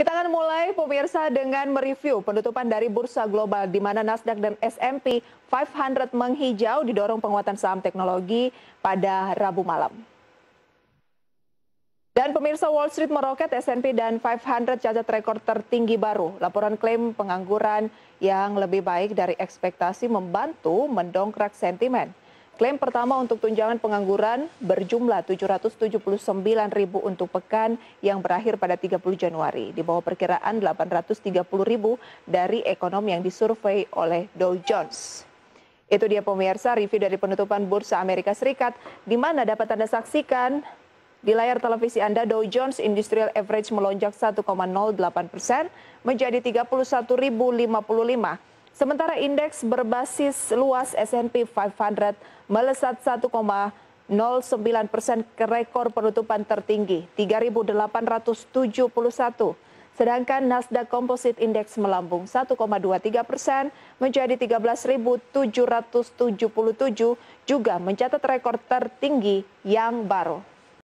Kita akan mulai pemirsa dengan mereview penutupan dari bursa global di mana Nasdaq dan S&P 500 menghijau didorong penguatan saham teknologi pada Rabu malam. Dan pemirsa Wall Street meroket S&P dan 500 cacat rekor tertinggi baru. Laporan klaim pengangguran yang lebih baik dari ekspektasi membantu mendongkrak sentimen. Klaim pertama untuk tunjangan pengangguran berjumlah 779 ribu untuk pekan yang berakhir pada 30 Januari, di bawah perkiraan 830 ribu dari ekonom yang disurvei oleh Dow Jones. Itu dia pemirsa review dari penutupan Bursa Amerika Serikat di mana dapat Anda saksikan di layar televisi Anda, Dow Jones Industrial Average melonjak 1,08 persen menjadi 31.055. Sementara indeks berbasis luas S&P 500 melesat 1,09 persen ke rekor penutupan tertinggi 3.871. Sedangkan Nasdaq Composite Index melambung 1,23 persen menjadi 13.777 juga mencatat rekor tertinggi yang baru.